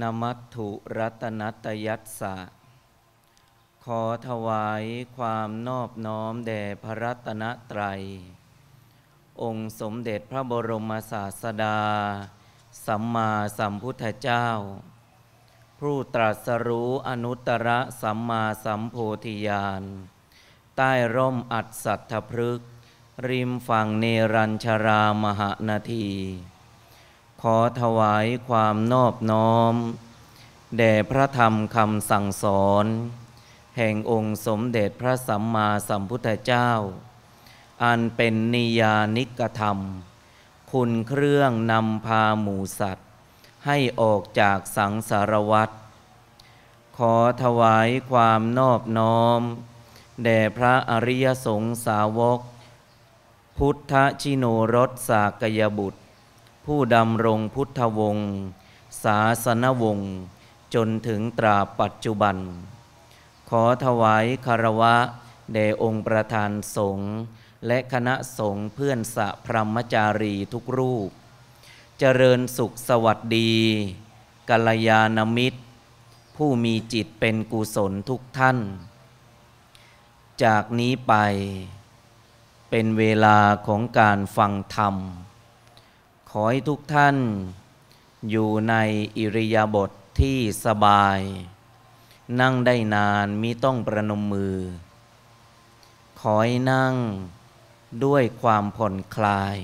นมัตถุรัตนัตยัสสะขอถวายความนอบน้อมแด่พระรัตนตรัย องค์สมเด็จพระบรมศาสดา สัมมาสัมพุทธเจ้า ผู้ตรัสรู้อนุตตรสัมมาสัมโพธิญาณ ใต้ร่มอัดสัตถพฤก ริมฝั่งเนรัญชรามหานาทีขอถวายความนอบน้อม แด่พระธรรมคำสั่งสอน แห่งองค์สมเด็จพระสัมมาสัมพุทธเจ้า อันเป็นนิยานิกธรรม คุณเครื่องนำพาหมูสัตว์ ให้ออกจากสังสารวัฏขอถวายความนอบน้อม แด่พระอริยสงสาวก พุทธชิโนรสสากยบุตรผู้ดำรงพุทธวงศ์ศาสนวงศ์จนถึงตราปัจจุบัน ขอถวายคารวะ แด่องค์ประธานสงฆ์และคณะสงฆ์เพื่อนสะพรมจารีทุกรูป เจริญสุขสวัสดีกัลยาณมิตร ผู้มีจิตเป็นกุศลทุกท่าน จากนี้ไปเป็นเวลาของการฟังธรรมขอให้ทุกท่านอยู่ในอิริยาบถทที่สบาย นั่งได้นานมิต้องประนมมือ ขอให้นั่งด้วยความผ่อนคลาย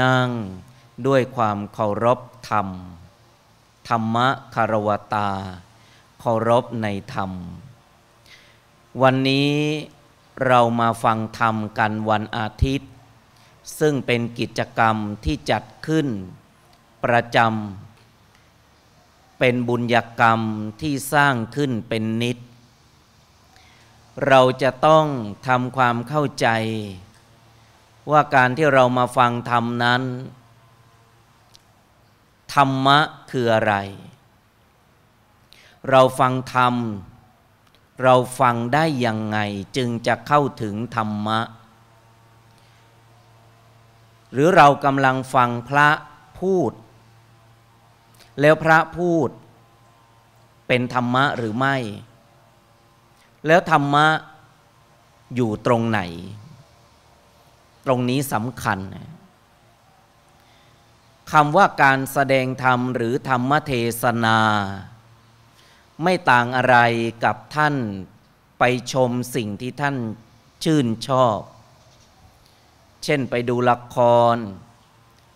นั่งด้วยความเคารพธรรม ธรรมะคารวตา เคารพในธรรม วันนี้เรามาฟังธรรมกันวันอาทิตย์ซึ่งเป็นกิจกรรมที่จัดขึ้นประจำ เป็นบุญญกรรมที่สร้างขึ้นเป็นนิด เราจะต้องทำความเข้าใจ ว่าการที่เรามาฟังธรรมนั้น ธรรมะคืออะไร เราฟังธรรม เราฟังได้ยังไงจึงจะเข้าถึงธรรมะหรือเรากำลังฟังพระพูด แล้วพระพูดเป็นธรรมะหรือไม่ แล้วธรรมะอยู่ตรงไหน ตรงนี้สำคัญคำว่าการแสดงธรรมหรือธรรมเทศนา ไม่ต่างอะไรกับท่านไปชมสิ่งที่ท่านชื่นชอบเช่นไปดูละคร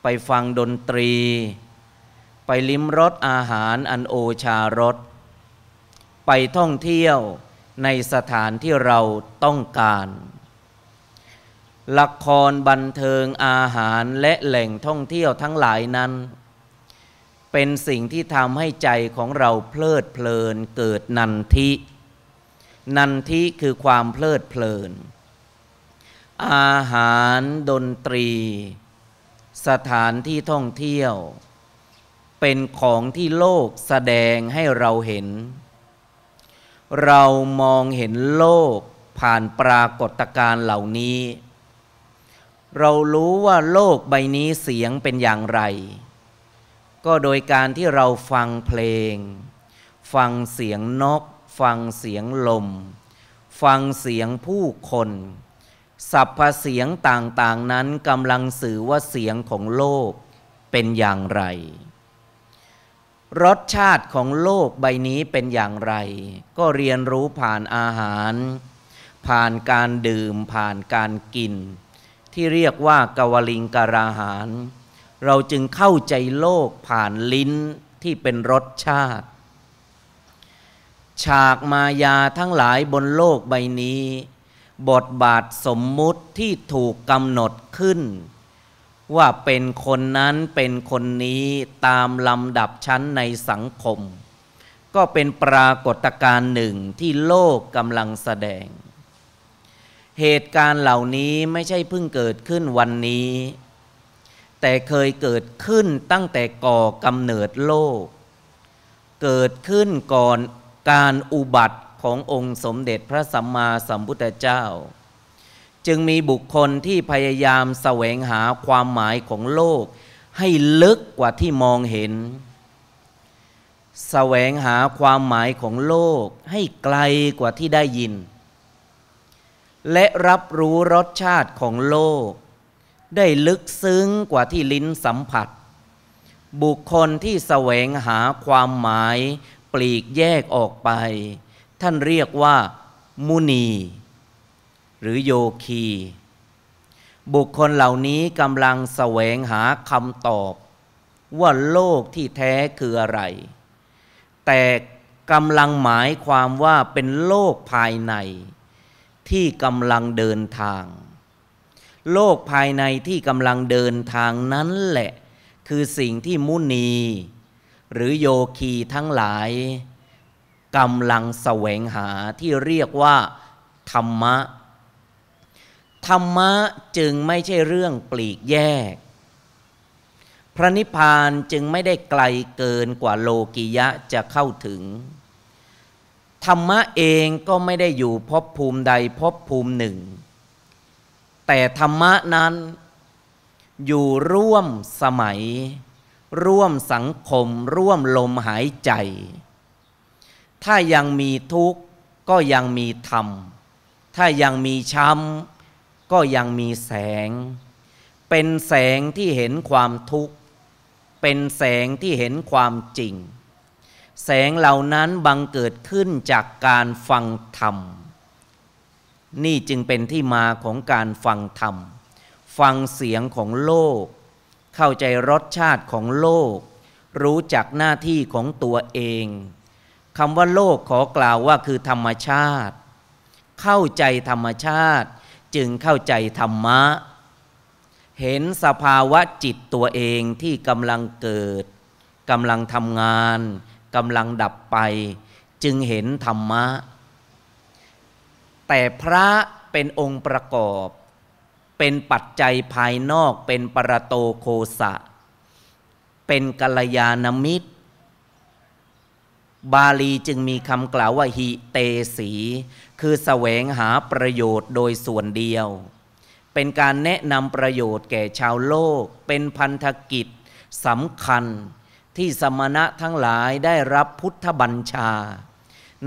ไปฟังดนตรี ไปลิ้มรสอาหารอันโอชารสไปท่องเที่ยวในสถานที่เราต้องการละครบันเทิงอาหารและแหล่งท่องเที่ยวทั้งหลายนั้น เป็นสิ่งที่ทำให้ใจของเราเพลิดเพลินเกิดนันทินันทิคือความเพลิดเพลินอาหารดนตรี สถานที่ท่องเที่ยว เป็นของที่โลกแสดงให้เราเห็น เรามองเห็นโลกผ่านปรากฏการณ์เหล่านี้ เรารู้ว่าโลกใบนี้เสียงเป็นอย่างไร ก็โดยการที่เราฟังเพลง ฟังเสียงนก ฟังเสียงลม ฟังเสียงผู้คนสรรพเสียงต่างๆนั้นกำลังสื่อว่าเสียงของโลกเป็นอย่างไร รสชาติของโลกใบนี้เป็นอย่างไร ก็เรียนรู้ผ่านอาหาร ผ่านการดื่มผ่านการกิน ที่เรียกว่า กวลิงการาหาร เราจึงเข้าใจโลกผ่านลิ้นที่เป็นรสชาติ ฉากมายาทั้งหลายบนโลกใบนี้บทบาทสมมุติที่ถูกกำหนดขึ้น ว่าเป็นคนนั้นเป็นคนนี้ตามลำดับชั้นในสังคม ก็เป็นปรากฏการณ์หนึ่งที่โลกกำลังแสดง เหตุการณ์เหล่านี้ไม่ใช่เพิ่งเกิดขึ้นวันนี้ แต่เคยเกิดขึ้นตั้งแต่ก่อกำเนิดโลก เกิดขึ้นก่อนการอุบัติขององค์สมเด็จพระสัมมาสัมพุทธเจ้า จึงมีบุคคลที่พยายามแสวงหาความหมายของโลก ให้ลึกกว่าที่มองเห็น แสวงหาความหมายของโลกให้ไกลกว่าที่ได้ยิน และรับรู้รสชาติของโลก ได้ลึกซึ้งกว่าที่ลิ้นสัมผัส บุคคลที่แสวงหาความหมาย ปลีกแยกออกไปท่านเรียกว่า มุนี หรือโยคีบุคคลเหล่านี้กำลังแสวงหาคำตอบ ว่าโลกที่แท้คืออะไร แต่กำลังหมายความว่าเป็นโลกภายใน ที่กำลังเดินทาง โลกภายในที่กำลังเดินทางนั้นแหละ คือสิ่งที่มุนี หรือโยคีทั้งหลายกำลังแสวงหาที่เรียกว่าธรรมะ ธรรมะจึงไม่ใช่เรื่องปลีกแยก พระนิพพานจึงไม่ได้ไกลเกินกว่าโลกิยะจะเข้าถึง ธรรมะเองก็ไม่ได้อยู่พบภูมิใดพบภูมิหนึ่ง แต่ธรรมะนั้น อยู่ร่วมสมัย ร่วมสังคมร่วมลมหายใจถ้ายังมีทุกข์ก็ยังมีธรรม ถ้ายังมีช้ำก็ยังมีแสง เป็นแสงที่เห็นความทุกข์ เป็นแสงที่เห็นความจริง แสงเหล่านั้นบังเกิดขึ้นจากการฟังธรรม นี่จึงเป็นที่มาของการฟังธรรม ฟังเสียงของโลก เข้าใจรสชาติของโลก รู้จักหน้าที่ของตัวเองคำว่าโลกขอกล่าวว่าคือธรรมชาติ เข้าใจธรรมชาติจึงเข้าใจธรรมะ เห็นสภาวะจิตตัวเองที่กำลังเกิดกำลังทำงานกำลังดับไป จึงเห็นธรรมะ แต่พระเป็นองค์ประกอบ เป็นปัจจัยภายนอกเป็นปรโตโคสะ เป็นกัลยาณมิตรบาลีจึงมีคำกล่าวว่าหิเตสี คือแสวงหาประโยชน์โดยส่วนเดียว เป็นการแนะนำประโยชน์แก่ชาวโลก เป็นพันธกิจสำคัญที่สมณะทั้งหลายได้รับพุทธบัญชา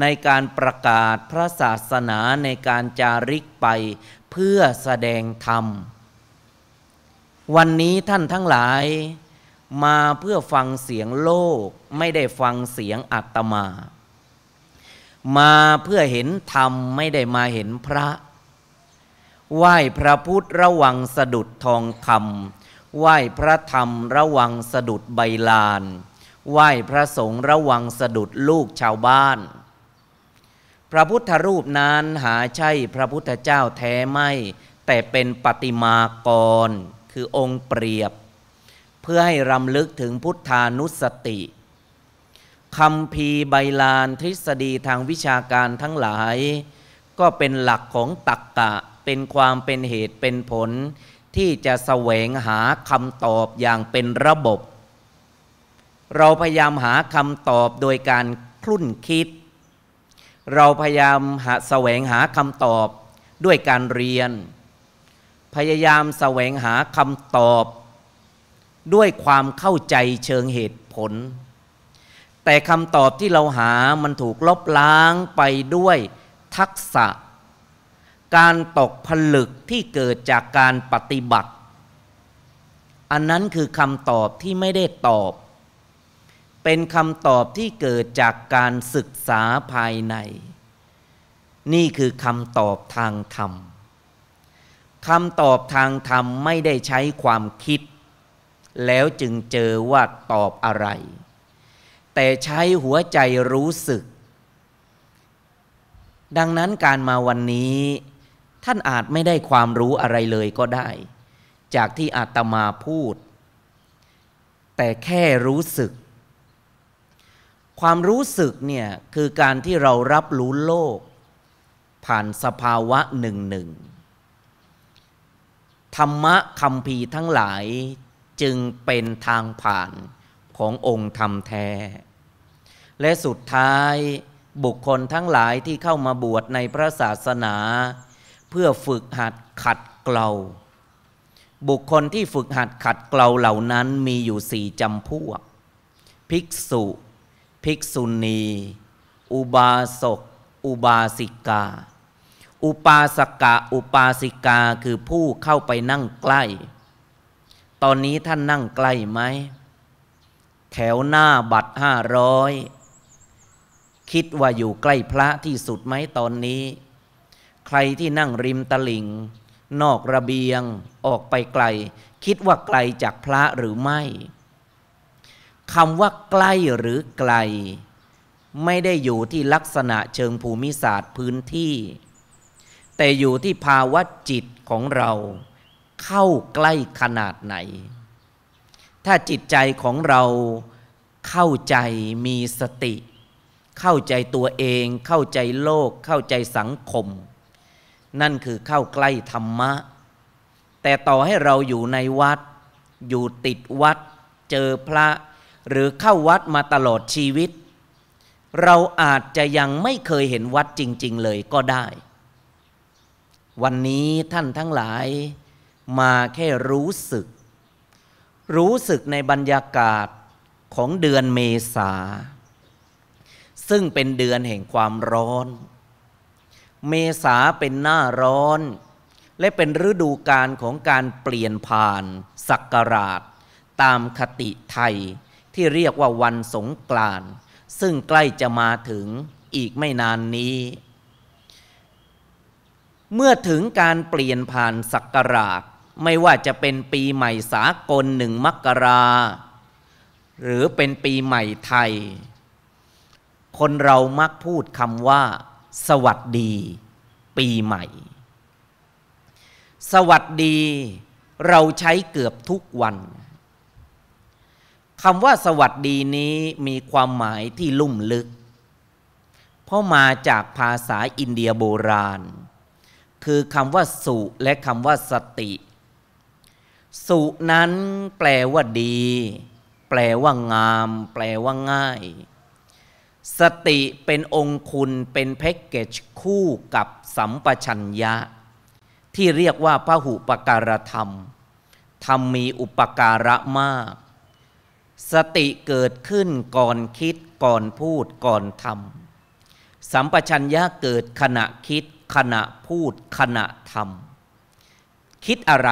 ในการประกาศพระศาสนาในการจาริกไปเพื่อแสดงธรรม วันนี้ท่านทั้งหลายมาเพื่อฟังเสียงโลกไม่ได้ฟังเสียงอัตมา มาเพื่อเห็นธรรมไม่ได้มาเห็นพระ ไหว้พระพุทธระวังสะดุดทองคำไหว้พระธรรมระวังสะดุดใบลาน ไหว้พระสงฆ์ระวังสะดุดลูกชาวบ้าน พระพุทธรูปนั้นหาใช่พระพุทธเจ้าแท้ไม่ แต่เป็นปฏิมากรคือองค์เปรียบเพื่อให้รำลึกถึงพุทธานุสติ คำพีใบลานทฤษฎีทางวิชาการทั้งหลาย ก็เป็นหลักของตักกะเป็นความเป็นเหตุเป็นผลที่จะแสวงหาคำตอบอย่างเป็นระบบ เราพยายามหาคำตอบโดยการคลุ่นคิด เราพยายามหาแสวงหาคำตอบด้วยการเรียน พยายามแสวงหาคำตอบด้วยความเข้าใจเชิงเหตุผล แต่คำตอบที่เราหามันถูกลบล้างไปด้วยทักษะ การตกผลึกที่เกิดจากการปฏิบัติ อันนั้นคือคำตอบที่ไม่ได้ตอบ เป็นคำตอบที่เกิดจากการศึกษาภายใน นี่คือคำตอบทางธรรมคำตอบทางธรรมไม่ได้ใช้ความคิดแล้วจึงเจอว่าตอบอะไร แต่ใช้หัวใจรู้สึก ดังนั้นการมาวันนี้ ท่านอาจไม่ได้ความรู้อะไรเลยก็ได้ จากที่อาตมาพูด แต่แค่รู้สึก ความรู้สึกเนี่ย คือการที่เรารับรู้โลก ผ่านสภาวะหนึ่งหนึ่งธรรมะคำพีทั้งหลายจึงเป็นทางผ่านขององค์ธรรมแท้ และสุดท้ายบุคคลทั้งหลายที่เข้ามาบวชในพระศาสนา เพื่อฝึกหัดขัดเกลาบุคคลที่ฝึกหัดขัดเกลาเหล่านั้นมีอยู่สี่จำพวก ภิกษุ ภิกษุณี อุบาสกอุบาสิกา อุปาสกะอุปาสิกาคือผู้เข้าไปนั่งใกล้ตอนนี้ท่านนั่งใกล้ไหมแถวหน้าบัตรห้าร้อยคิดว่าอยู่ใกล้พระที่สุดไหมตอนนี้ ใครที่นั่งริมตลิ่ง นอกระเบียงออกไปไกล คิดว่าไกลจากพระหรือไม่ คำว่าใกล้หรือไกล ไม่ได้อยู่ที่ลักษณะเชิงภูมิศาสตร์พื้นที่ แต่อยู่ที่ภาวะจิตของเราเข้าใกล้ขนาดไหน ถ้าจิตใจของเราเข้าใจมีสติ เข้าใจตัวเอง เข้าใจโลกเข้าใจสังคม นั่นคือเข้าใกล้ธรรมะ แต่ต่อให้เราอยู่ในวัด อยู่ติดวัด เจอพระ หรือเข้าวัดมาตลอดชีวิต เราอาจจะยังไม่เคยเห็นวัดจริง ๆเลยก็ได้ วันนี้ท่านทั้งหลายมาแค่รู้สึก รู้สึกในบรรยากาศของเดือนเมษา ซึ่งเป็นเดือนแห่งความร้อน เมษาเป็นหน้าร้อน และเป็นฤดูการของการเปลี่ยนผ่านสักราช ตามคติไทยที่เรียกว่าวันสงกรานต์ ซึ่งใกล้จะมาถึงอีกไม่นานนี้ เมื่อถึงการเปลี่ยนผ่านสักราชไม่ว่าจะเป็นปีใหม่สากลหนึ่งมกราหรือเป็นปีใหม่ไทย คนเรามักพูดคำว่า สวัสดี ปีใหม่ สวัสดีเราใช้เกือบทุกวันคำว่าสวัสดีนี้มีความหมายที่ลุ่มลึก เพราะมาจากภาษาอินเดียโบราณ คือคำว่าสุและคำว่าสติสุนั้นแปลว่าดี แปลว่างาม แปลว่าง่าย สติเป็นองค์คุณ เป็นแพ็กเกจคู่กับสัมปชัญญะ ที่เรียกว่าพระหุปการธรรมธรรมมีอุปการะมาก สติเกิดขึ้นก่อนคิดก่อนพูดก่อนทำสัมปชัญญะเกิดขณะคิดขณะพูด ขณะทำคิดอะไร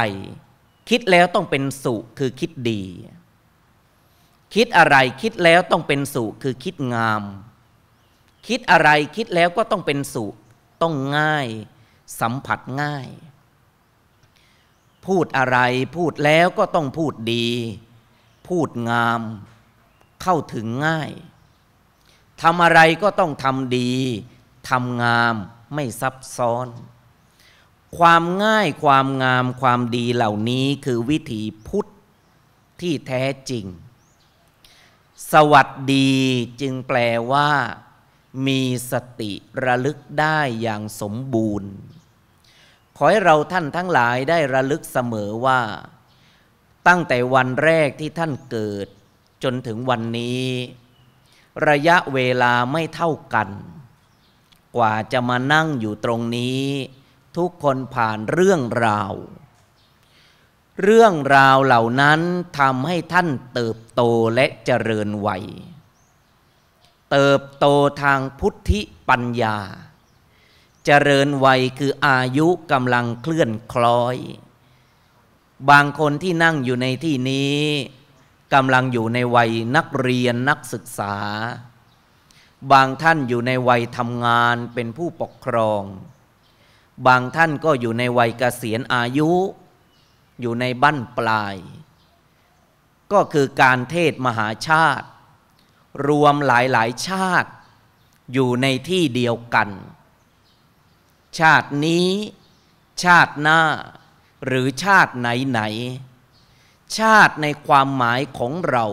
คิดแล้วต้องเป็นสุคือคิดดี คิดอะไรคิดแล้วต้องเป็นสุคือคิดงาม คิดอะไรคิดแล้วก็ต้องเป็นสุ ต้องง่าย สัมผัสง่าย พูดอะไรพูดแล้วก็ต้องพูดดี พูดงามเข้าถึงง่ายทำอะไรก็ต้องทำดีทำงามไม่ซับซ้อนความง่ายความงามความดีเหล่านี้คือวิถีพุทธที่แท้จริง สวัสดีจึงแปลว่า มีสติระลึกได้อย่างสมบูรณ์ ขอให้เราท่านทั้งหลายได้ระลึกเสมอว่า ตั้งแต่วันแรกที่ท่านเกิด จนถึงวันนี้ ระยะเวลาไม่เท่ากัน กว่าจะมานั่งอยู่ตรงนี้ทุกคนผ่านเรื่องราว เรื่องราวเหล่านั้นทำให้ท่านเติบโตและเจริญวัย เติบโตทางพุทธิปัญญา เจริญวัยคืออายุกำลังเคลื่อนคล้อย บางคนที่นั่งอยู่ในที่นี้กำลังอยู่ในวัยนักเรียนนักศึกษา บางท่านอยู่ในวัยทำงานเป็นผู้ปกครองบางท่านก็อยู่ในวัยเกษียณอายุ อยู่ในบั้นปลาย ก็คือการเทศมหาชาติ รวมหลายหลายชาติ อยู่ในที่เดียวกัน ชาตินี้ ชาติหน้าหรือชาติไหนไหน ชาติในความหมายของเรา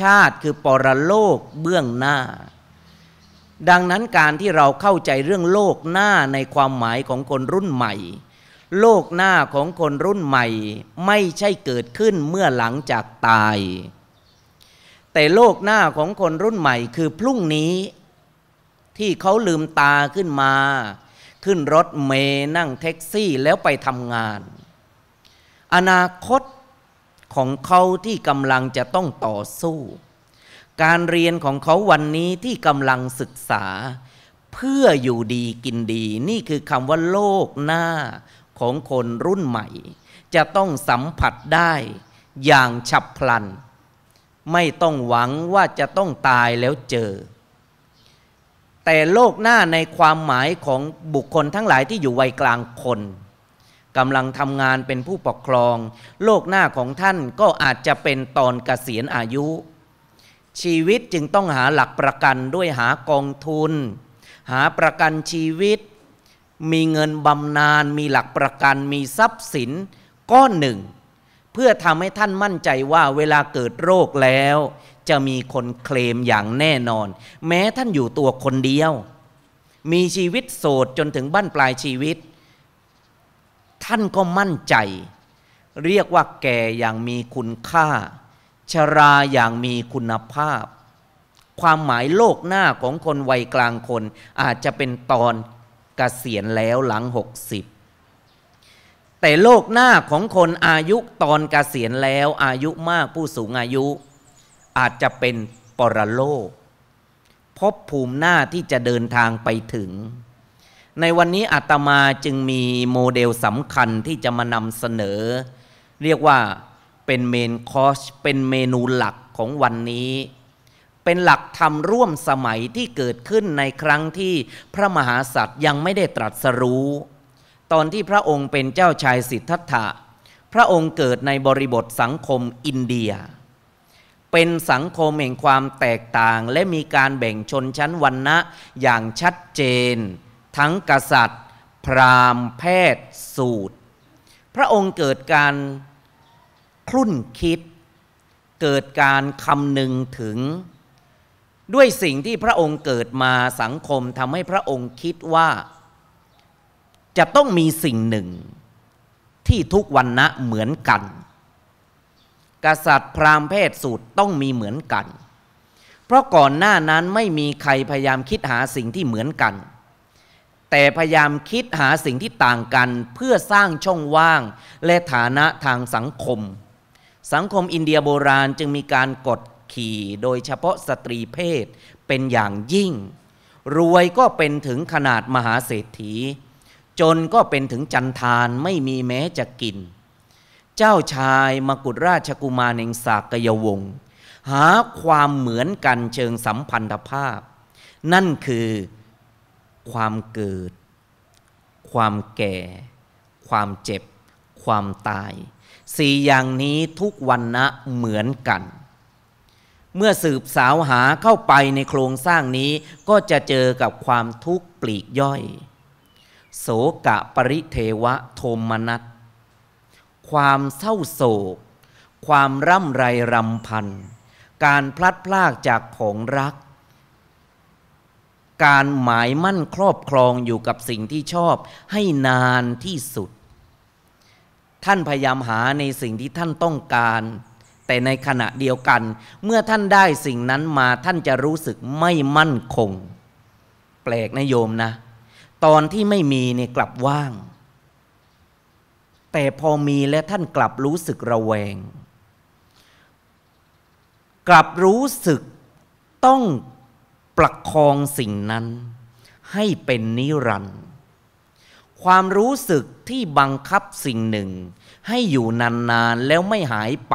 ชาติคือปรโลกเบื้องหน้าดังนั้นการที่เราเข้าใจเรื่องโลกหน้าในความหมายของคนรุ่นใหม่ โลกหน้าของคนรุ่นใหม่ไม่ใช่เกิดขึ้นเมื่อหลังจากตาย แต่โลกหน้าของคนรุ่นใหม่คือพรุ่งนี้ ที่เขาลืมตาขึ้นมา ขึ้นรถเมย์นั่งแท็กซี่แล้วไปทำงาน อนาคตของเขาที่กำลังจะต้องต่อสู้การเรียนของเขาวันนี้ที่กำลังศึกษา เพื่ออยู่ดีกินดี นี่คือคำว่าโลกหน้าของคนรุ่นใหม่ จะต้องสัมผัสได้อย่างฉับพลัน ไม่ต้องหวังว่าจะต้องตายแล้วเจอ แต่โลกหน้าในความหมายของบุคคลทั้งหลายที่อยู่วัยกลางคนกำลังทำงานเป็นผู้ปกครอง โลกหน้าของท่านก็อาจจะเป็นตอนเกษียณอายุชีวิตจึงต้องหาหลักประกันด้วยหากองทุน หาประกันชีวิต มีเงินบำนาญมีหลักประกันมีทรัพย์สินก้อนหนึ่ง เพื่อทำให้ท่านมั่นใจว่าเวลาเกิดโรคแล้ว จะมีคนเคลมอย่างแน่นอน แม้ท่านอยู่ตัวคนเดียว มีชีวิตโสดจนถึงบั้นปลายชีวิต ท่านก็มั่นใจ เรียกว่าแก่อย่างมีคุณค่าชราอย่างมีคุณภาพ ความหมายโลกหน้าของคนวัยกลางคนอาจจะเป็นตอนกเกษียณแล้วหลัง 60 แต่โลกหน้าของคนอายุตอนกเกษียณแล้วอายุมากผู้สูงอายุ อาจจะเป็นปรโลกพบภูมิหน้าที่จะเดินทางไปถึง ในวันนี้อาตมาจึงมีโมเดลสำคัญที่จะมานำเสนอ เรียกว่าเป็นเมนคอสเป็นเมนูหลักของวันนี้ เป็นหลักธรรมร่วมสมัยที่เกิดขึ้นในครั้งที่พระมหาสัตว์ยังไม่ได้ตรัสรู้ ตอนที่พระองค์เป็นเจ้าชายสิทธัตถะพระองค์เกิดในบริบทสังคมอินเดีย เป็นสังคมแห่งความแตกต่างและมีการแบ่งชนชั้นวรรณะอย่างชัดเจน ทั้งกษัตริย์ พราหมณ์ แพทย์สูตรพระองค์เกิดการคลุ่นคิดเกิดการคำนึงถึงด้วยสิ่งที่พระองค์เกิดมาสังคมทำให้พระองค์คิดว่า จะต้องมีสิ่งหนึ่งที่ทุกวันนะเหมือนกัน กษัตริย์พราหมณ์เพศสูตรต้องมีเหมือนกัน เพราะก่อนหน้านั้นไม่มีใครพยายามคิดหาสิ่งที่เหมือนกัน แต่พยายามคิดหาสิ่งที่ต่างกันเพื่อสร้างช่องว่างและฐานะทางสังคมสังคมอินเดียโบราณจึงมีการกดขี่โดยเฉพาะสตรีเพศเป็นอย่างยิ่ง รวยก็เป็นถึงขนาดมหาเศรษฐี จนก็เป็นถึงจันทานไม่มีแม้จะกิน เจ้าชายมกุฎราชกุมารเองสากยวงศ์หาความเหมือนกันเชิงสัมพันธภาพ นั่นคือความเกิด ความแก่ ความเจ็บ ความตายสี่อย่างนี้ทุกวันนะเหมือนกัน เมื่อสืบสาวหาเข้าไปในโครงสร้างนี้ ก็จะเจอกับความทุกข์ปลีกย่อย โสกะปริเทวะโทมนัสความเศร้าโศก ความร่ำไรรำพัน การพลัดพรากจากของรัก การหมายมั่นครอบครองอยู่กับสิ่งที่ชอบให้นานที่สุดท่านพยายามหาในสิ่งที่ท่านต้องการ แต่ในขณะเดียวกัน เมื่อท่านได้สิ่งนั้นมาท่านจะรู้สึกไม่มั่นคง แปลกนะโยมนะ ตอนที่ไม่มีเนี่ยกลับว่าง แต่พอมีและท่านกลับรู้สึกระแวง กลับรู้สึกต้องประคองสิ่งนั้น ให้เป็นนิรันดร์ความรู้สึกที่บังคับสิ่งหนึ่ง ให้อยู่นาน ๆ แล้วไม่หายไป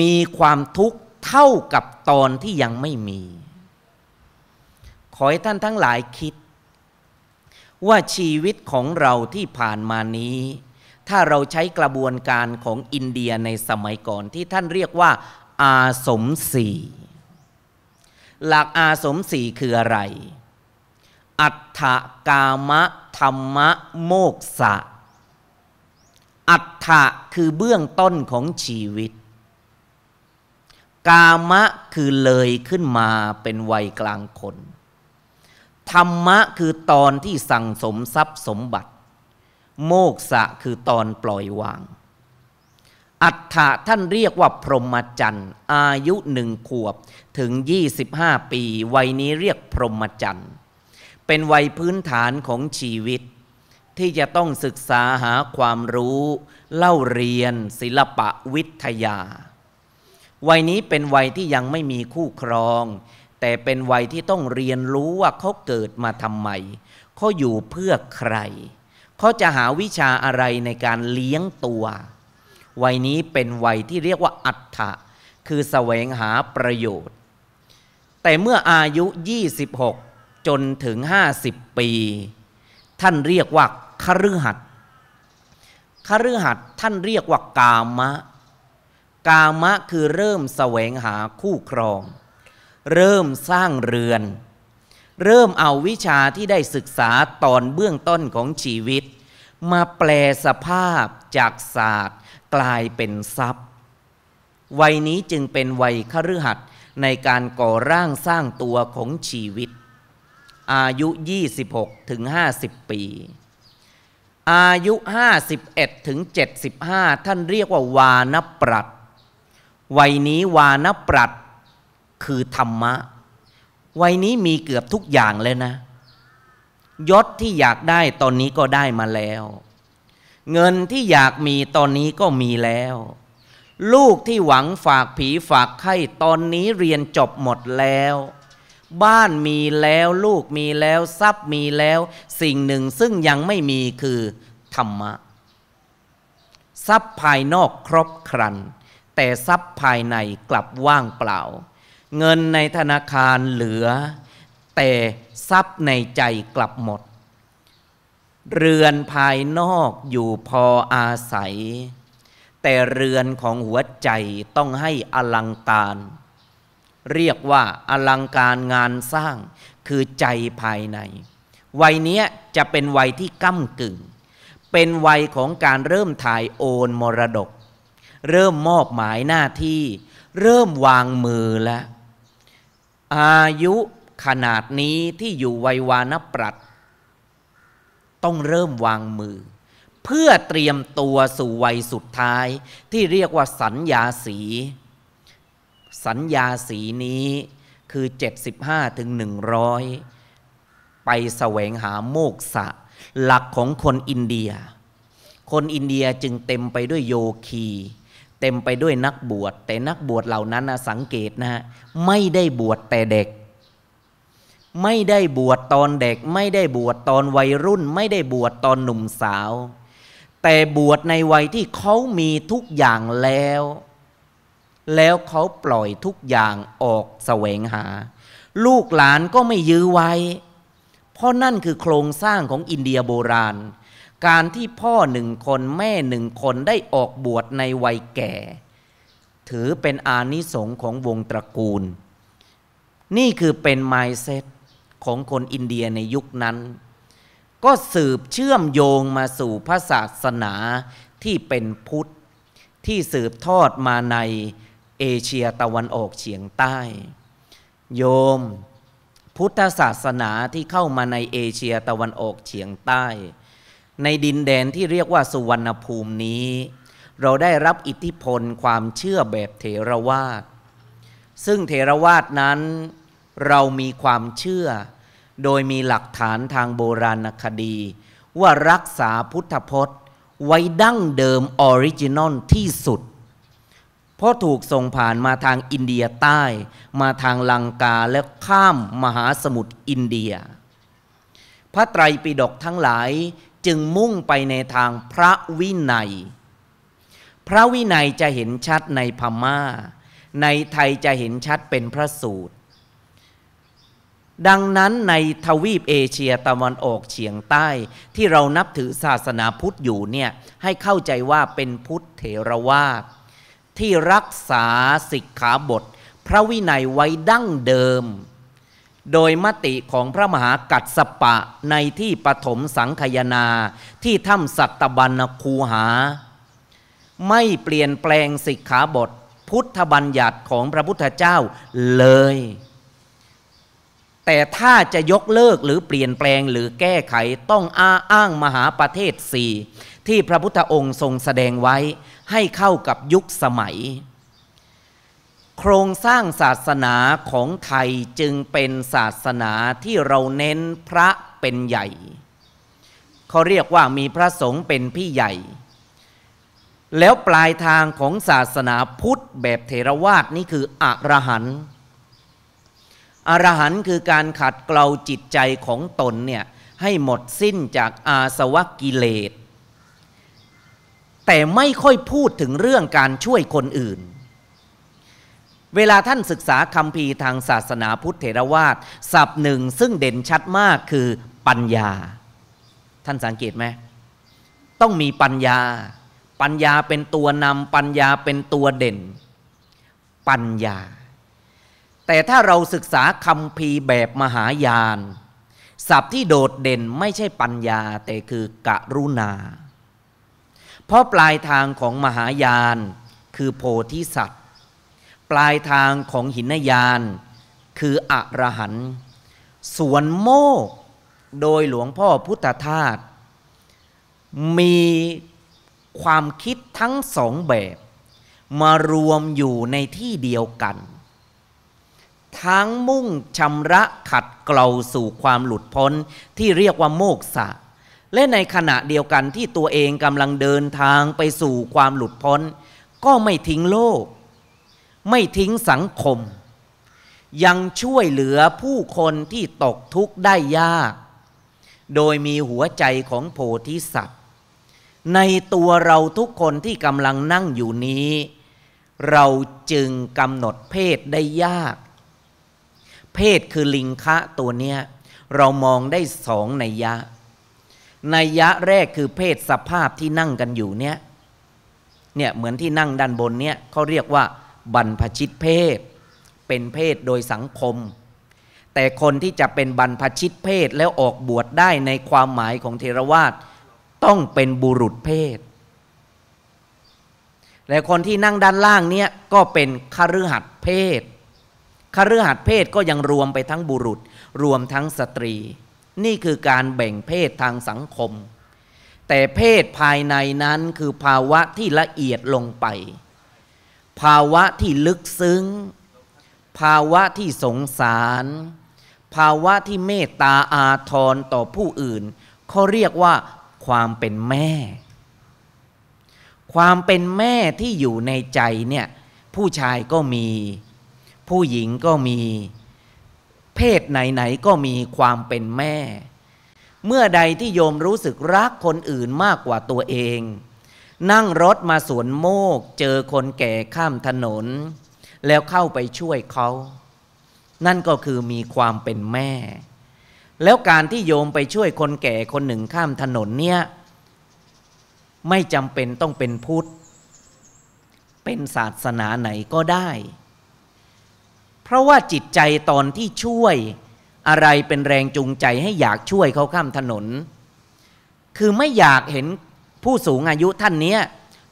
มีความทุกข์เท่ากับตอนที่ยังไม่มี ขอให้ท่านทั้งหลายคิด ว่าชีวิตของเราที่ผ่านมานี้ ถ้าเราใช้กระบวนการของอินเดียในสมัยก่อนที่ท่านเรียกว่าอาสมสี่หลักอาสมสี่คืออะไรอัฏฐกามะธรรมะโมกษะ อัฏฐะคือเบื้องต้นของชีวิต กามะคือเลยขึ้นมาเป็นวัยกลางคน ธรรมะคือตอนที่สั่งสมทรัพย์สมบัติ โมกษะคือตอนปล่อยวาง อัฏฐะท่านเรียกว่าพรหมจรรย์อายุหนึ่งขวบถึง 25 ปี วัยนี้เรียกพรหมจรรย์เป็นวัยพื้นฐานของชีวิต ที่จะต้องศึกษาหาความรู้ เล่าเรียน ศิลปะวิทยา วัยนี้เป็นวัยที่ยังไม่มีคู่ครอง แต่เป็นวัยที่ต้องเรียนรู้ว่าเขาเกิดมาทำไมเขาอยู่เพื่อใคร เขาจะหาวิชาอะไรในการเลี้ยงตัว วัยนี้เป็นวัยที่เรียกว่าอัฏฐะคือแสวงหาประโยชน์ แต่เมื่ออายุ26จนถึง50ปี ท่านเรียกว่าคฤหัสถ์คฤหัสถ์ท่านเรียกว่ากามะ กามะคือเริ่มแสวงหาคู่ครอง เริ่มสร้างเรือน เริ่มเอาวิชาที่ได้ศึกษาตอนเบื้องต้นของชีวิต มาแปลสภาพจากศาสตร์กลายเป็นทรัพย์ วัยนี้จึงเป็นวัยคฤหัสถ์ในการก่อร่างสร้างตัวของชีวิตอายุ26ถึง50ปี อายุ51ถึง75ท่านเรียกว่าวานปรัตวัยนี้วานปรัตคือธรรมะ วัยนี้มีเกือบทุกอย่างเลยนะ ยศที่อยากได้ตอนนี้ก็ได้มาแล้ว เงินที่อยากมีตอนนี้ก็มีแล้ว ลูกที่หวังฝากผีฝากไข้ตอนนี้เรียนจบหมดแล้วบ้านมีแล้วลูกมีแล้วทรัพย์มีแล้วสิ่งหนึ่งซึ่งยังไม่มีคือธรรมะ ทรัพย์ภายนอกครบครันแต่ทรัพย์ภายในกลับว่างเปล่า เงินในธนาคารเหลือ แต่ทรัพย์ในใจกลับหมด เรือนภายนอกอยู่พออาศัย แต่เรือนของหัวใจต้องให้อลังการเรียกว่าอลังการงานสร้างคือใจภายใน วัยนี้จะเป็นวัยที่ก้ากึ่ง เป็นวัยของการเริ่มถ่ายโอนมรดก เริ่มมอบหมายหน้าที่ เริ่มวางมือแล้วอายุขนาดนี้ที่อยู่วัยวานปรัตต้องเริ่มวางมือ เพื่อเตรียมตัวสู่วัยสุดท้าย ที่เรียกว่าสัญญาสีสัญญาสีนี้คือ 75 ถึง 100 ไปแสวงหาโมกษะหลักของคนอินเดีย คนอินเดียจึงเต็มไปด้วยโยคีเต็มไปด้วยนักบวช แต่นักบวชเหล่านั้นนะสังเกตนะฮะไม่ได้บวชแต่เด็กไม่ได้บวชตอนเด็ก ไม่ได้บวชตอนวัยรุ่น ไม่ได้บวชตอนหนุ่มสาว แต่บวชในวัยที่เขามีทุกอย่างแล้วแล้วเขาปล่อยทุกอย่างออกแสวงหา ลูกหลานก็ไม่ยื้อไว้เพราะนั่นคือโครงสร้างของอินเดียโบราณ การที่พ่อหนึ่งคนแม่หนึ่งคนได้ออกบวชในวัยแก่ ถือเป็นอานิสงส์ของวงตระกูล นี่คือเป็นไมเซตของคนอินเดียในยุคนั้น ก็สืบเชื่อมโยงมาสู่พระศาสนาที่เป็นพุทธ ที่สืบทอดมาในเอเชียตะวันออกเฉียงใต้ โยม พุทธศาสนาที่เข้ามาในเอเชียตะวันออกเฉียงใต้ ในดินแดนที่เรียกว่าสุวรรณภูมินี้ เราได้รับอิทธิพลความเชื่อแบบเถรวาทซึ่งเถรวาทนั้นเรามีความเชื่อ โดยมีหลักฐานทางโบราณคดี ว่ารักษาพุทธพจน์ไว้ดั้งเดิมออริจินอลที่สุดเพราะถูกส่งผ่านมาทางอินเดียใต้มาทางลังกาและข้ามมหาสมุทรอินเดีย พระไตรปิฎกทั้งหลายจึงมุ่งไปในทางพระวินัย พระวินัยจะเห็นชัดในพมา่า ในไทยจะเห็นชัดเป็นพระสูตรดังนั้นในทวีปเอเชียตะวันออกเฉียงใต้ที่เรานับถือศาสนาพุทธอยู่เนี่ยให้เข้าใจว่าเป็นพุทธเถรวาทที่รักษาสิกขาบท พระวินัยไว้ดั้งเดิม โดยมติของพระมหากัตสปะในที่ปฐมสังคยนา ที่ถ้ำสัตบัญคูหา ไม่เปลี่ยนแปลงสิกขาบท พุทธบัญญัติของพระพุทธเจ้าเลยแต่ถ้าจะยกเลิกหรือเปลี่ยนแปลงหรือแก้ไขต้องอ้าอ้างมหาประเทศสี่ที่พระพุทธองค์ทรงแสดงไว้ ให้เข้ากับยุคสมัย โครงสร้างศาสนาของไทยจึงเป็นศาสนาที่เราเน้นพระเป็นใหญ่ เขาเรียกว่ามีพระสงฆ์เป็นพี่ใหญ่ แล้วปลายทางของศาสนาพุทธแบบเทรวาสนี่คืออรหันต์อรหันต์คือการขัดเกลาจิตใจของตนเนี่ยให้หมดสิ้นจากอาสวะกิเลสแต่ไม่ค่อยพูดถึงเรื่องการช่วยคนอื่น เวลาท่านศึกษาคำพีทางศาสนาพุทธเถรวาทศัพท์หนึ่งซึ่งเด่นชัดมากคือปัญญา ท่านสังเกตไหมต้องมีปัญญา ปัญญาเป็นตัวนำปัญญาเป็นตัวเด่น ปัญญาแต่ถ้าเราศึกษาคำพีแบบมหายาน ศัพท์ที่โดดเด่นไม่ใช่ปัญญาแต่คือกะรุณา เพราะปลายทางของมหายานคือโพธิสัตว์ ปลายทางของหินยานคืออรหันส่วนโมกโดยหลวงพ่อพุทธทาสมีความคิดทั้งสองแบบมารวมอยู่ในที่เดียวกันทั้งมุ่งชำระขัดเกลาสู่ความหลุดพ้นที่เรียกว่าโมกษะ และในขณะเดียวกันที่ตัวเองกำลังเดินทางไปสู่ความหลุดพ้น ก็ไม่ทิ้งโลก ไม่ทิ้งสังคม ยังช่วยเหลือผู้คนที่ตกทุกข์ได้ยาก โดยมีหัวใจของโพธิสัตว์ ในตัวเราทุกคนที่กำลังนั่งอยู่นี้ เราจึงกำหนดเพศได้ยากเพศคือลิงคะตัวเนี้ยเรามองได้สองนัยยะนัยยะแรกคือเพศสภาพที่นั่งกันอยู่เนี่ยเนี่ยเหมือนที่นั่งด้านบนเนี่ยเขาเรียกว่าบรรพชิตเพศ เป็นเพศโดยสังคม แต่คนที่จะเป็นบรรพชิตเพศแล้วออกบวชได้ในความหมายของเทรวาสต้องเป็นบุรุษเพศ และคนที่นั่งด้านล่างเนี่ยก็เป็นคฤหัสถ์เพศคฤหัสถ์เพศก็ยังรวมไปทั้งบุรุษรวมทั้งสตรี นี่คือการแบ่งเพศทางสังคม แต่เพศภายในนั้นคือภาวะที่ละเอียดลงไป ภาวะที่ลึกซึ้ง ภาวะที่สงสาร ภาวะที่เมตตาอาทรต่อผู้อื่นเขาเรียกว่าความเป็นแม่ ความเป็นแม่ที่อยู่ในใจเนี่ยผู้ชายก็มีผู้หญิงก็มีเพศไหนๆก็มีความเป็นแม่ เมื่อใดที่โยมรู้สึกรักคนอื่นมากกว่าตัวเอง นั่งรถมาสวนโมกเจอคนแก่ข้ามถนน แล้วเข้าไปช่วยเขา นั่นก็คือมีความเป็นแม่ แล้วการที่โยมไปช่วยคนแก่คนหนึ่งข้ามถนนเนี่ยไม่จำเป็นต้องเป็นพุทธ เป็นศาสนาไหนก็ได้เพราะว่าจิตใจตอนที่ช่วยอะไรเป็นแรงจูงใจให้อยากช่วยเขาข้ามถนน คือไม่อยากเห็นผู้สูงอายุท่านนี้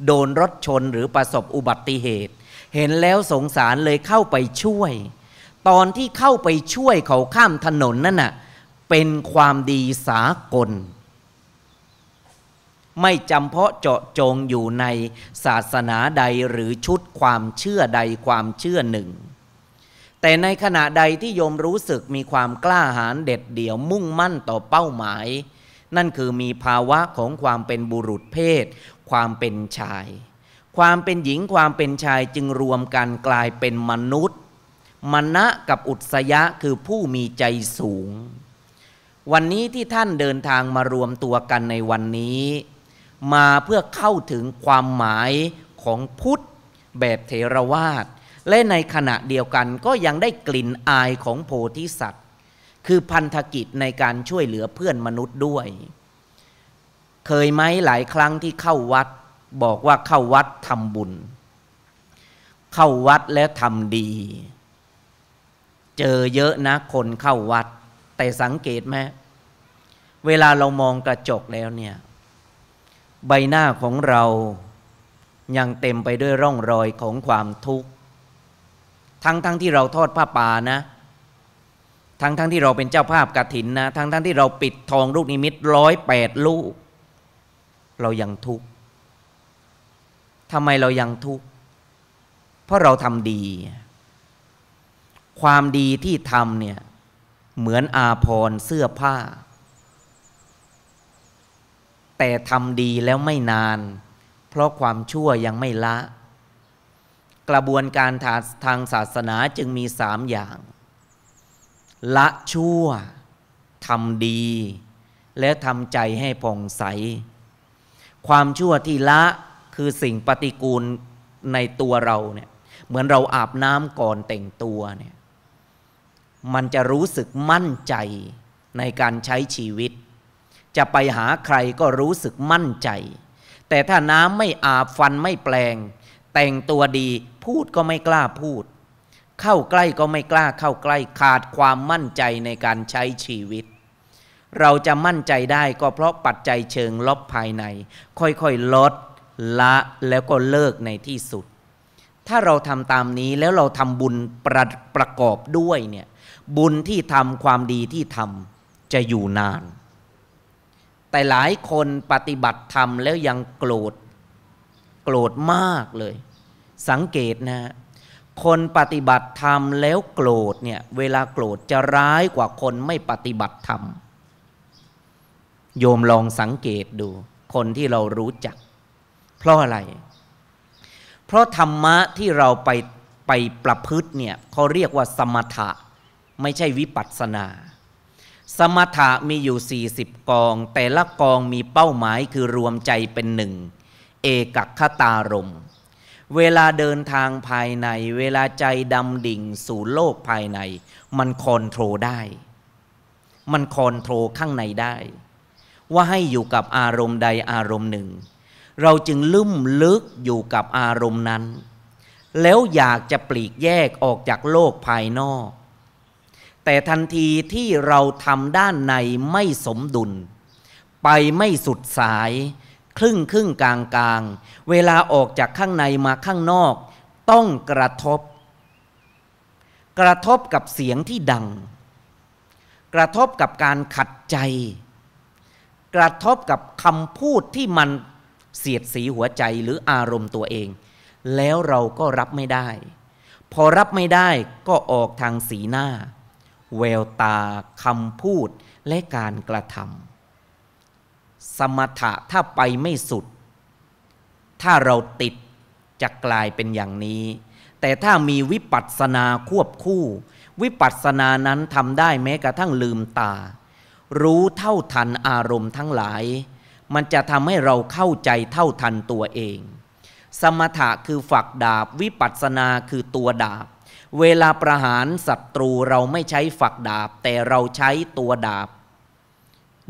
โดนรถชนหรือประสบอุบัติเหตุ เห็นแล้วสงสารเลยเข้าไปช่วย ตอนที่เข้าไปช่วยเขาข้ามถนนนั่นน่ะเป็นความดีสากล ไม่จำเพาะเจาะจงอยู่ในศาสนาใดหรือชุดความเชื่อใดความเชื่อหนึ่งแต่ในขณะใดที่โยมรู้สึกมีความกล้าหาญเด็ดเดี่ยวมุ่งมั่นต่อเป้าหมาย นั่นคือมีภาวะของความเป็นบุรุษเพศ ความเป็นชาย ความเป็นหญิงความเป็นชายจึงรวมกันกลายเป็นมนุษย์มณะกับอุสยะคือผู้มีใจสูง วันนี้ที่ท่านเดินทางมารวมตัวกันในวันนี้ มาเพื่อเข้าถึงความหมายของพุทธแบบเทรวาทและในขณะเดียวกันก็ยังได้กลิ่นอายของโพธิสัตว์ คือพันธกิจในการช่วยเหลือเพื่อนมนุษย์ด้วย เคยไหมหลายครั้งที่เข้าวัดบอกว่าเข้าวัดทำบุญ เข้าวัดและทำดี เจอเยอะนะคนเข้าวัด แต่สังเกตไหมเวลาเรามองกระจกแล้วเนี่ย ใบหน้าของเรายังเต็มไปด้วยร่องรอยของความทุกข์ทั้งทั้งที่เราทอดผ้าป่านะ ทั้งทั้งที่เราเป็นเจ้าภาพกระถินนะ ทั้งทั้งที่เราปิดทองลูกนิมิตร้อยแปดลูก เรายังทุกข์ ทำไมเรายังทุกข์ เพราะเราทำดี ความดีที่ทำเนี่ยเหมือนอาพรเสื้อผ้า แต่ทำดีแล้วไม่นาน เพราะความชั่วยังไม่ละกระบวนการทางศาสนาจึงมีสามอย่าง ละชั่ว ทำดี และทำใจให้ผ่องใส ความชั่วที่ละคือสิ่งปฏิกูลในตัวเราเนี่ยเหมือนเราอาบน้ำก่อนแต่งตัวเนี่ยมันจะรู้สึกมั่นใจในการใช้ชีวิต จะไปหาใครก็รู้สึกมั่นใจ แต่ถ้าน้ำไม่อาบฟันไม่แปลงแต่งตัวดีพูดก็ไม่กล้าพูด เข้าใกล้ก็ไม่กล้าเข้าใกล้ขาดความมั่นใจในการใช้ชีวิต เราจะมั่นใจได้ก็เพราะปัจจัยเชิงลบภายใน ค่อยๆลดละแล้วก็เลิกในที่สุด ถ้าเราทำตามนี้แล้วเราทำบุญประประกอบด้วยเนี่ยบุญที่ทำความดีที่ทำจะอยู่นาน แต่หลายคนปฏิบัติธรรมแล้วยังโกรธโกรธมากเลย สังเกตนะ คนปฏิบัติธรรมแล้วโกรธเนี่ยเวลาโกรธจะร้ายกว่าคนไม่ปฏิบัติธรรม โยมลองสังเกตดูคนที่เรารู้จัก เพราะอะไร เพราะธรรมะที่เราไปไปประพฤติเนี่ยเขาเรียกว่าสมถะ ไม่ใช่วิปัสสนา สมถะมีอยู่ 40 กอง แต่ละกองมีเป้าหมายคือรวมใจเป็นหนึ่งเอกคตารมเวลาเดินทางภายในเวลาใจดำดิ่ง สู่โลกภายใน มันคอนโทรลได้ มันคอนโทรลข้างในได้ ว่าให้อยู่กับอารมณ์ใดอารมณ์หนึ่ง เราจึงลุ่มลึกอยู่กับอารมณ์นั้น แล้วอยากจะปลีกแยกออกจากโลกภายนอก แต่ทันทีที่เราทำด้านในไม่สมดุล ไปไม่สุดสายครึ่งครึ่งกลางกลางเวลาออกจากข้างในมาข้างนอก ต้องกระทบ กระทบกับเสียงที่ดัง กระทบกับการขัดใจ กระทบกับคำพูดที่มันเสียดสีหัวใจหรืออารมณ์ตัวเอง แล้วเราก็รับไม่ได้ พอรับไม่ได้ก็ออกทางสีหน้า แววตาคำพูดและการกระทำสมถะถ้าไปไม่สุด ถ้าเราติดจะกลายเป็นอย่างนี้ แต่ถ้ามีวิปัสสนาควบคู่ วิปัสสนานั้นทำได้แม้กระทั่งลืมตา รู้เท่าทันอารมณ์ทั้งหลาย มันจะทำให้เราเข้าใจเท่าทันตัวเอง สมถะคือฝักดาบวิปัสสนาคือตัวดาบ เวลาประหารศัตรูเราไม่ใช้ฝักดาบ แต่เราใช้ตัวดาบ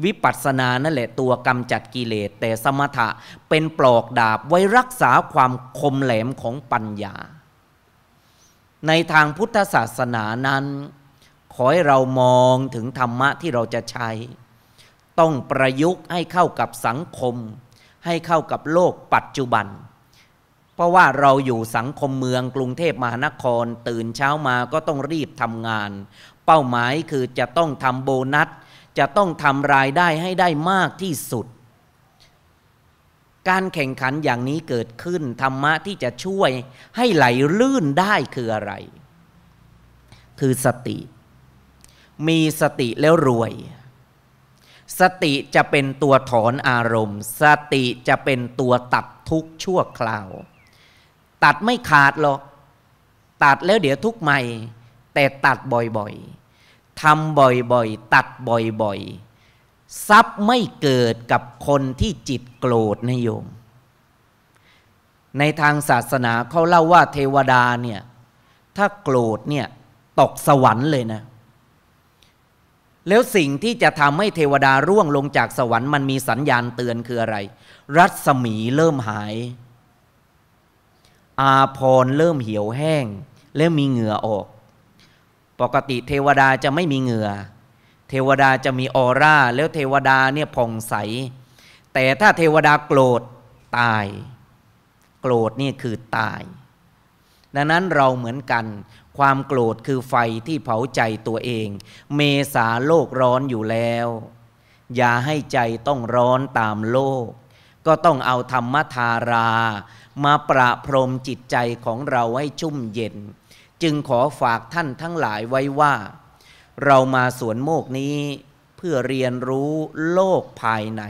วิปัสสนา นั่นแหละ ตัวกำจัดกิเลสแต่สมถะเป็นปลอกดาบไว้รักษาความคมแหลมของปัญญา ในทางพุทธศาสนานั้น ขอให้เรามองถึงธรรมะที่เราจะใช้ ต้องประยุกต์ให้เข้ากับสังคม ให้เข้ากับโลกปัจจุบัน เพราะว่าเราอยู่สังคมเมืองกรุงเทพมหานคร ตื่นเช้ามาก็ต้องรีบทำงาน เป้าหมายคือจะต้องทำโบนัสจะต้องทำรายได้ให้ได้มากที่สุด การแข่งขันอย่างนี้เกิดขึ้น ธรรมะที่จะช่วยให้ไหลลื่นได้คืออะไร คือสติ มีสติแล้วรวย สติจะเป็นตัวถอนอารมณ์ สติจะเป็นตัวตัดทุกชั่วคราว ตัดไม่ขาดหรอกตัดแล้วเดี๋ยวทุกใหม่ แต่ตัดบ่อย ๆทำบ่อย ๆ ตัดบ่อยๆทรัพย์ไม่เกิดกับคนที่จิตโกรธนะโยม ในทางศาสนาเขาเล่าว่าเทวดาเนี่ยถ้าโกรธเนี่ยตกสวรรค์เลยนะ แล้วสิ่งที่จะทำให้เทวดาร่วงลงจากสวรรค์มันมีสัญญาณเตือนคืออะไร รัศมีเริ่มหาย อาพรเริ่มเหี่ยวแห้งและมีเหงื่อออกปกติเทวดาจะไม่มีเหงื่อเทวดาจะมีออร่า แล้วเทวดาเนี่ยผ่องใส แต่ถ้าเทวดาโกรธตาย โกรธนี่คือตาย ดังนั้นเราเหมือนกันความโกรธคือไฟที่เผาใจตัวเอง เมษาโลกร้อนอยู่แล้ว อย่าให้ใจต้องร้อนตามโลก ก็ต้องเอาธรรมธารา มาประพรมจิตใจของเราให้ชุ่มเย็นจึงขอฝากท่านทั้งหลายไว้ว่า เรามาสวนโมกนี้เพื่อเรียนรู้โลกภายใน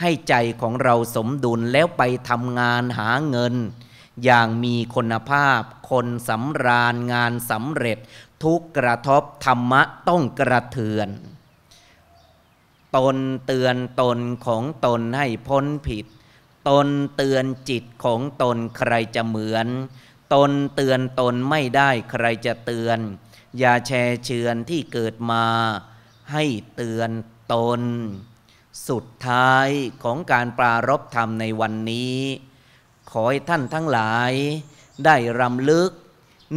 ให้ใจของเราสมดุลแล้วไปทำงานหาเงิน อย่างมีคุณภาพ คนสำราญงานสำเร็จทุกกระทบธรรมะต้องกระเทือน ตนเตือนตนของตนให้พ้นผิด ตนเตือนจิตของตนใครจะเหมือนตนเตือนตนไม่ได้ใครจะเตือนอย่าแชร์เชือนที่เกิดมา ให้เตือนตน สุดท้ายของการปรารบธรรมในวันนี้ ขอให้ท่านทั้งหลาย ได้รำลึก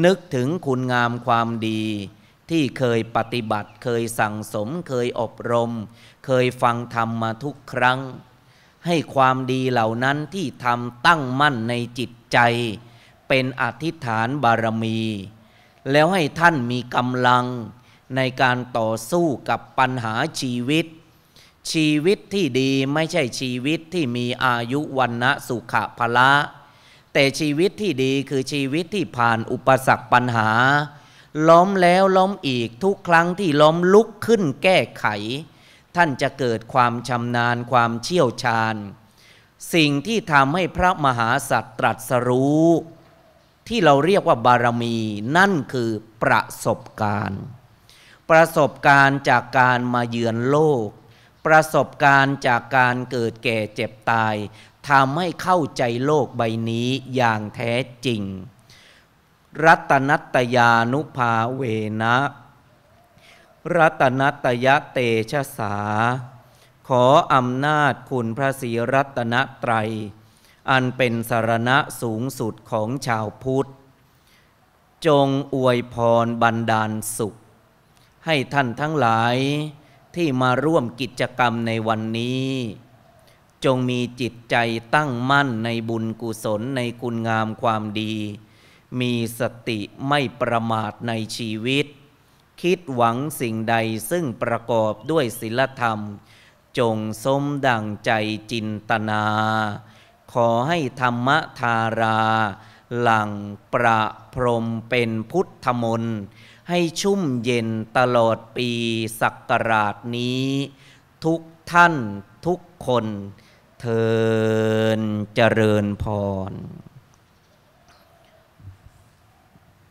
นึกถึงคุณงามความดี ที่เคยปฏิบัติเคยสั่งสมเคยอบรม เคยฟังธรรมมาทุกครั้ง ให้ความดีเหล่านั้นที่ทำตั้งมั่นในจิตใจเป็นอธิษฐานบารมี แล้วให้ท่านมีกำลังในการต่อสู้กับปัญหาชีวิต ชีวิตที่ดีไม่ใช่ชีวิตที่มีอายุวันนะสุขะพละ แต่ชีวิตที่ดีคือชีวิตที่ผ่านอุปสรรคปัญหา ล้มแล้วล้มอีกทุกครั้งที่ล้มลุกขึ้นแก้ไข ท่านจะเกิดความชำนาญความเชี่ยวชาญ สิ่งที่ทำให้พระมหาสัตว์ตรัสรู้ที่เราเรียกว่าบารมี นั่นคือประสบการณ์ ประสบการณ์จากการมาเยือนโลก ประสบการณ์จากการเกิดแก่เจ็บตายทำให้เข้าใจโลกใบนี้อย่างแท้จริง รัตนัตยานุภาเวนะรัตนัตยเตชะสา ขออำนาจคุณพระศรีรัตนไตรอันเป็นสารณะสูงสุดของชาวพุทธ จงอวยพรบันดาลสุข ให้ท่านทั้งหลายที่มาร่วมกิจกรรมในวันนี้ จงมีจิตใจตั้งมั่นในบุญกุศลในคุณงามความดี มีสติไม่ประมาทในชีวิต คิดหวังสิ่งใดซึ่งประกอบด้วยศีลธรรม จงสมดังใจจินตนาขอให้ธรรมธาราหลังประพรมเป็นพุทธมนต์ให้ชุ่มเย็นตลอดปีศักราชนี้ ทุกท่านทุกคนเทินเจริญพร